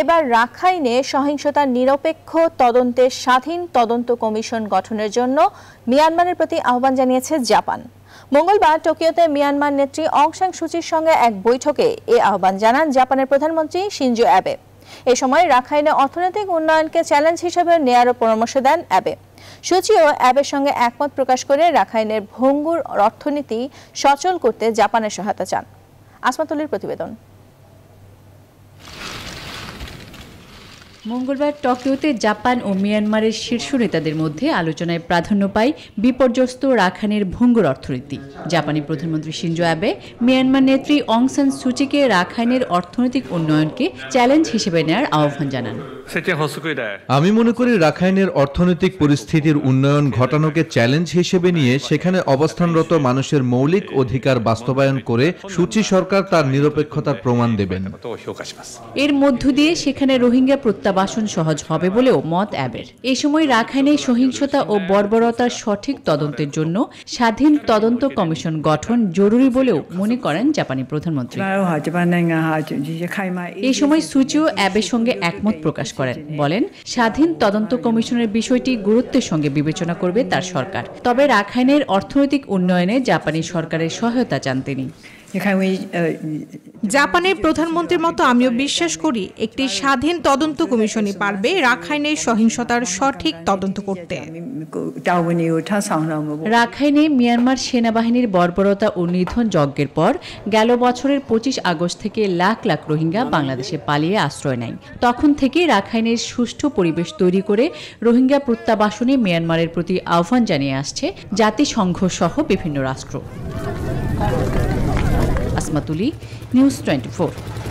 এবার রাখাইনে সহিংসতার নিরপেক্ষ তদন্তের স্বাধীন তদন্ত কমিশন গঠনের জন্য মিয়ানমারের প্রতি আহ্বান জানিয়েছে জাপান মঙ্গলবার টোকিওতে মিয়ানমার নেত্রী অংশাং সুচির সঙ্গে এক বৈঠকে এ আহ্বান জানান জাপানের প্রধানমন্ত্রী সিনজো অ্যাবে এ সময় রাখাইনে অর্থনৈতিক উন্নয়নকে চ্যালেঞ্জ হিসেবে নেয়ারও পরামর্শ দেন অ্যাবে সূচিও অ্যাবের সঙ্গে একমত প্রকাশ করে রাখাইনের ভঙ্গুর অর্থনীতি সচল করতে জাপানের সহায়তা চান আসমাতুলের প্রতিবেদন মঙ্গলবার টোকিওতে জাপান ও মিয়ানমারের শীর্ষ নেতাদের মধ্যে আলোচনায় প্রাধান্য পায় বিপর্যস্ত রাখানের ভঙ্গুর অর্থনীতি জাপানি প্রধানমন্ত্রী সিনজো আবে মিয়ানমার নেত্রী অংসান সুচিকে রাখাইনের অর্থনৈতিক উন্নয়নকে চ্যালেঞ্জ হিসেবে নেয়ার আহ্বান জানান আমি মনে করি রাখাইনের অর্থনৈতিক পরিস্থিতির উন্নয়ন ঘটানোকে চ্যালেঞ্জ হিসেবে নিয়ে সেখানে অবস্থানরত মানুষের মৌলিক অধিকার বাস্তবায়ন করে সুচি সরকার তার নিরপেক্ষতার প্রমাণ দেবেন এর মধ্য দিয়ে সেখানে রোহিঙ্গা প্রত্যাবাসন সহজ হবে বলেও মত অ্যাবের এ সময় রাখাইনে সহিংসতা ও বর্বরতার সঠিক তদন্তের জন্য স্বাধীন তদন্ত কমিশন গঠন জরুরি বলেও মনে করেন জাপানি প্রধানমন্ত্রী হ্যাঁ, এ সময় সুচিও অ্যাবের সঙ্গে একমত প্রকাশ করেন বলেন স্বাধীন তদন্ত কমিশনের বিষয়টি গুরুত্বের সঙ্গে বিবেচনা করবে তার সরকার তবে রাখাইনের অর্থনৈতিক উন্নয়নে জাপানি সরকারের সহায়তা চান তিনি জাপানের প্রধানমন্ত্রীর মতো আমিও বিশ্বাস করি একটি স্বাধীন তদন্ত কমিশনই পারবে রাখাইনের সহিংসতার সঠিক তদন্ত করতে রাখাইনে মিয়ানমার সেনাবাহিনীর বর্বরতা ও নিধন যজ্ঞের পর গেল বছরের পঁচিশ আগস্ট থেকে লাখ লাখ রোহিঙ্গা বাংলাদেশে পালিয়ে আশ্রয় নেয় তখন থেকে রাখাইনের সুষ্ঠু পরিবেশ তৈরি করে রোহিঙ্গা প্রত্যাবাসনে মিয়ানমারের প্রতি আহ্বান জানিয়ে আসছে জাতিসংঘ সহ বিভিন্ন রাষ্ট্র ಮತುಲಿ ನ್ಯೂಸ್ ಟ್ವೆಂಟಿ